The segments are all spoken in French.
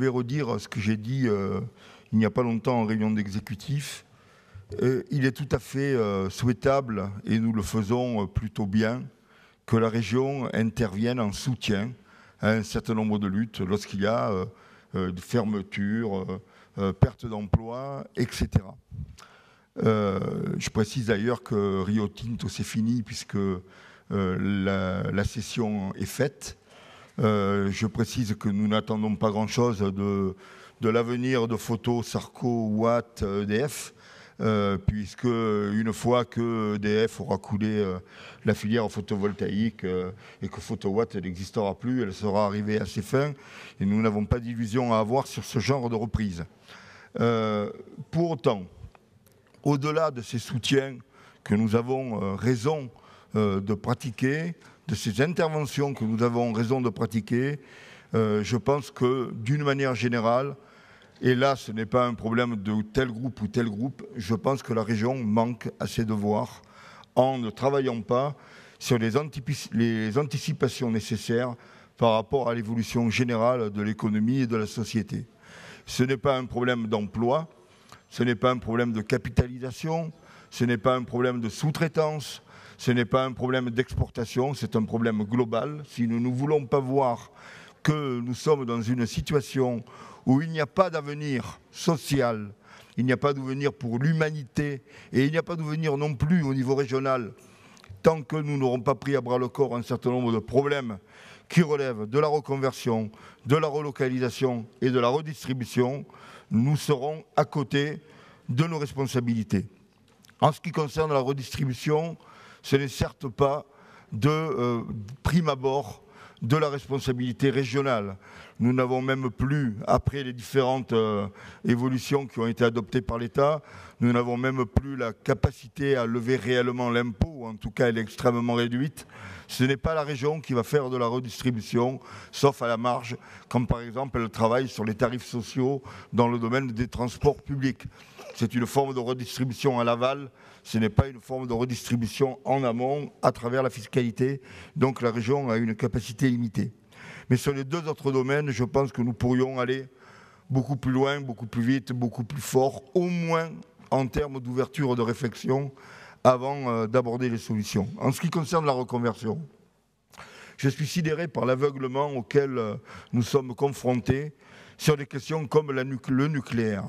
Je vais redire ce que j'ai dit euh, il n'y a pas longtemps en réunion d'exécutif. Euh, il est tout à fait euh, souhaitable, et nous le faisons plutôt bien, que la région intervienne en soutien à un certain nombre de luttes lorsqu'il y a de perte perte d'emploi, etc. je précise d'ailleurs que Rio Tinto, c'est fini puisque la, session est faite euh, je précise que nous n'attendons pas grand-chose de, l'avenir de Photo, Sarko, Watt, EDF. Euh, euh, puisque une fois que EDF aura coulé la filière photovoltaïque et que Photowatt n'existera plus, elle sera arrivée à ses fins et nous n'avons pas d'illusions à avoir sur ce genre de reprise. pour autant, au-delà de ces soutiens que nous avons raison de pratiquer, de ces interventions que nous avons raison de pratiquer, euh, je pense que d'une manière générale, et là ce n'est pas un problème de tel groupe ou tel groupe, je pense que la région manque à ses devoirs en ne travaillant pas sur les anticipations nécessaires par rapport à l'évolution générale de l'économie et de la société. Ce n'est pas un problème d'emploi, ce n'est pas un problème de capitalisation, ce n'est pas un problème de sous-traitance, ce n'est pas un problème d'exportation, c'est un problème global. Si nous ne voulons pas voir que nous sommes dans une situation où il n'y a pas d'avenir social, il n'y a pas d'avenir pour l'humanité et il n'y a pas d'avenir non plus au niveau régional tant que nous n'aurons pas pris à bras le corps un certain nombre de problèmes qui relèvent de la reconversion, de la relocalisation et de la redistribution, nous serons à côté de nos responsabilités. En ce qui concerne la redistribution, ce n'est certes pas de euh, prime abord de la responsabilité régionale. Nous n'avons même plus, après les différentes euh, évolutions qui ont été adoptées par l'État, nous n'avons même plus la capacité à lever réellement l'impôt, en tout cas elle est extrêmement réduite. Ce n'est pas la région qui va faire de la redistribution, sauf à la marge, comme par exemple elle travaille sur les tarifs sociaux dans le domaine des transports publics. C'est une forme de redistribution à l'aval, ce n'est pas une forme de redistribution en amont à travers la fiscalité, donc la région a une capacité limitée. Mais sur les deux autres domaines, je pense que nous pourrions aller beaucoup plus loin, beaucoup plus vite, beaucoup plus fort, au moins en termes d'ouverture de réflexion avant euh, d'aborder les solutions. En ce qui concerne la reconversion, je suis sidéré par l'aveuglement auquel euh, nous sommes confrontés sur des questions comme le nucléaire.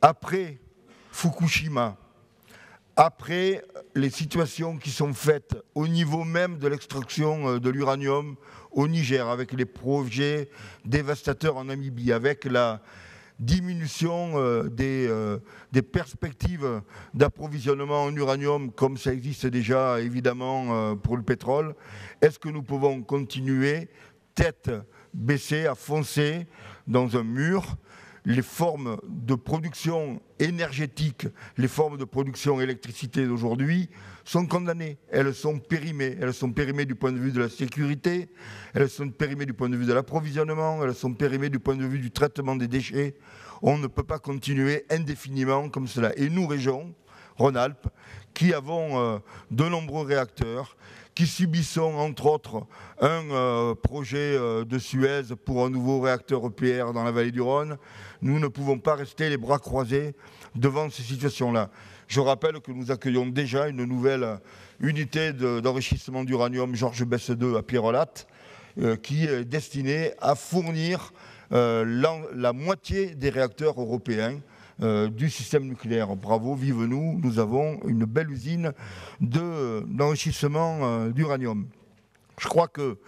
Après Fukushima, après les situations qui sont faites au niveau même de l'extraction euh, de l'uranium au Niger, avec les projets dévastateurs en Namibie, avec la diminution euh, euh, des, perspectives d'approvisionnement en uranium, comme ça existe déjà évidemment euh, pour le pétrole, est-ce que nous pouvons continuer tête baissée à foncer dans un mur les formes de production énergétique, les formes de production électricité d'aujourd'hui sont condamnées. Elles sont périmées. Elles sont périmées du point de vue de la sécurité, elles sont périmées du point de vue de l'approvisionnement, elles sont périmées du point de vue du traitement des déchets. On ne peut pas continuer indéfiniment comme cela. Et nous, régions, Rhône-Alpes, qui avons euh, de nombreux réacteurs, qui subissons entre autres un euh, projet euh, de Suez pour un nouveau réacteur EPR dans la vallée du Rhône. Nous ne pouvons pas rester les bras croisés devant ces situations-là. Je rappelle que nous accueillons déjà une nouvelle unité d'enrichissement d'uranium Georges Besse II, à Pierrelatte, qui est destinée à fournir la moitié des réacteurs européens euh, du système nucléaire. Bravo, vive nous, nous avons une belle usine d'enrichissement de, euh, d'uranium. Je crois que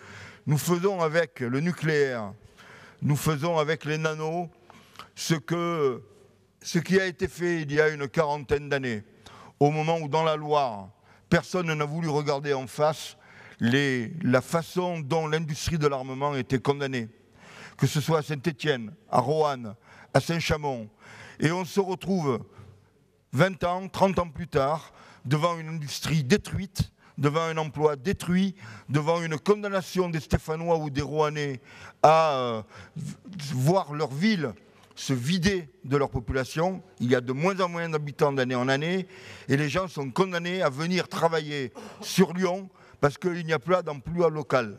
nous faisons avec le nucléaire, nous faisons avec les nanos ce, que, ce qui a été fait il y a une quarantaine d'années, au moment où dans la Loire, personne n'a voulu regarder en face les, la façon dont l'industrie de l'armement était condamnée, que ce soit à Saint-Étienne, à Roanne, à Saint-Chamond, et on se retrouve 20 ans, 30 ans plus tard, devant une industrie détruite, devant un emploi détruit, devant une condamnation des Stéphanois ou des Rouennais à euh, voir leur ville se vider de leur population. Il y a de moins en moins d'habitants d'année en année et les gens sont condamnés à venir travailler sur Lyon parce qu'il n'y a plus d'emploi local.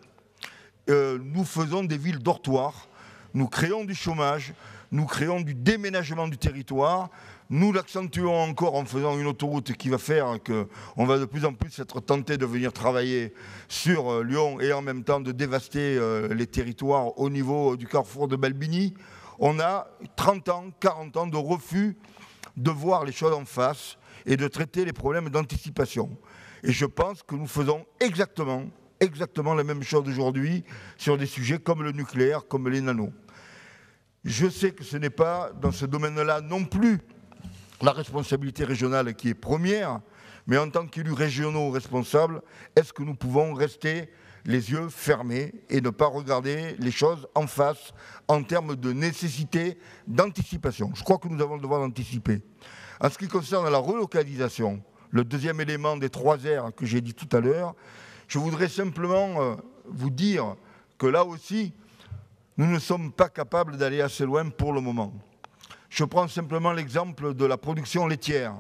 Euh, nous faisons des villes dortoirs, nous créons du chômage, nous créons du déménagement du territoire. Nous l'accentuons encore en faisant une autoroute qui va faire qu'on va de plus en plus être tenté de venir travailler sur euh, Lyon et en même temps de dévaster euh, les territoires au niveau euh, du carrefour de Balbini. On a 30 ans, 40 ans de refus de voir les choses en face et de traiter les problèmes d'anticipation. Et je pense que nous faisons exactement, exactement la même chose aujourd'hui sur des sujets comme le nucléaire, comme les nanos. Je sais que ce n'est pas dans ce domaine-là non plus la responsabilité régionale qui est première, mais en tant qu'élus régionaux responsables, est-ce que nous pouvons rester les yeux fermés et ne pas regarder les choses en face en termes de nécessité d'anticipation Je crois que nous avons le devoir d'anticiper. En ce qui concerne la relocalisation, le deuxième élément des trois R que j'ai dit tout à l'heure, je voudrais simplement euh, vous dire que là aussi, nous ne sommes pas capables d'aller assez loin pour le moment. Je prends simplement l'exemple de la production laitière.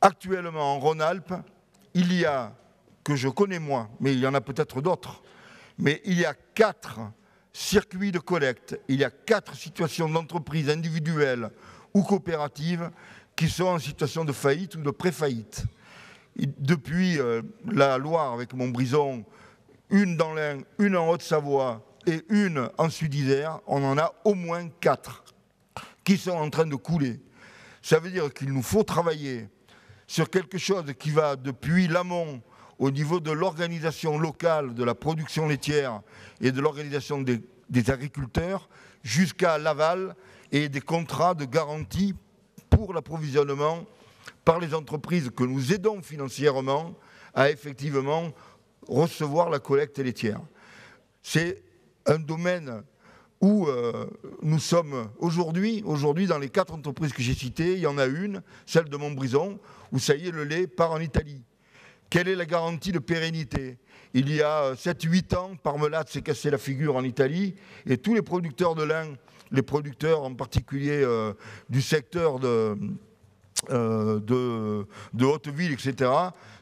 Actuellement, en Rhône-Alpes, il y a, que je connais moi, mais il y en a peut-être d'autres, mais il y a quatre circuits de collecte, il y a quatre situations d'entreprises individuelles ou coopératives qui sont en situation de faillite ou de pré-faillite. Depuis euh, la Loire avec Montbrison, une dans l'Ain, une en Haute-Savoie et une en Sud-Isère, on en a au moins quatre qui sont en train de couler. Ça veut dire qu'il nous faut travailler sur quelque chose qui va depuis l'amont au niveau de l'organisation locale de la production laitière et de l'organisation des, agriculteurs jusqu'à l'aval et des contrats de garantie pour l'approvisionnement par les entreprises que nous aidons financièrement à effectivement recevoir la collecte laitière. C'est un domaine où euh, nous sommes aujourd'hui, aujourd'hui dans les quatre entreprises que j'ai citées, il y en a une, celle de Montbrison, où ça y est, le lait part en Italie. Quelle est la garantie de pérennité Il y a 7-8 ans, Parmelade s'est cassé la figure en Italie, et tous les producteurs de lin, les producteurs en particulier euh, du secteur de euh, de, haute Hauteville, etc.,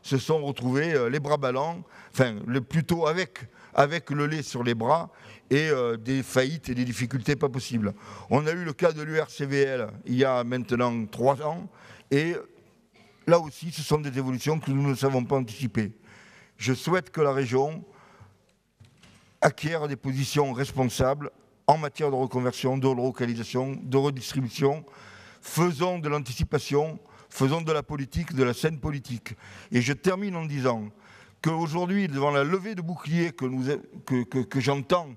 se sont retrouvés euh, les bras ballants, enfin le, plutôt avec, avec le lait sur les bras et euh, des faillites et des difficultés pas possibles. On a eu le cas de l'URCVL il y a maintenant trois ans et là aussi ce sont des évolutions que nous ne savons pas anticiper. Je souhaite que la région acquiert des positions responsables en matière de reconversion, de relocalisation, de redistribution, faisons de l'anticipation, faisons de la politique, de la scène politique. Et je termine en disant qu'aujourd'hui, devant la levée de boucliers que, j'entends,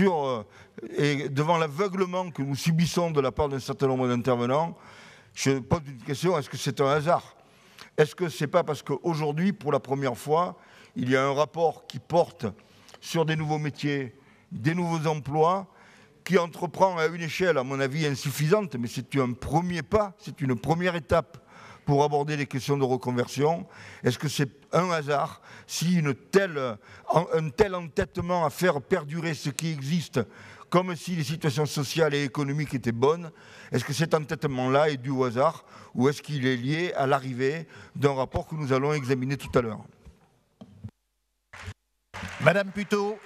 euh, et devant l'aveuglement que nous subissons de la part d'un certain nombre d'intervenants, je pose une question, est-ce que c'est un hasard Est-ce que ce n'est pas parce qu'aujourd'hui, pour la première fois, il y a un rapport qui porte sur des nouveaux métiers, des nouveaux emplois, qui entreprend à une échelle, à mon avis, insuffisante, mais c'est un premier pas, c'est une première étape pour aborder les questions de reconversion. Est-ce que c'est un hasard si une telle, un tel entêtement à faire perdurer ce qui existe comme si les situations sociales et économiques étaient bonnes. Est-ce que cet entêtement-là est dû au hasard ou est-ce qu'il est lié à l'arrivée d'un rapport que nous allons examiner tout à l'heure Madame Puteau,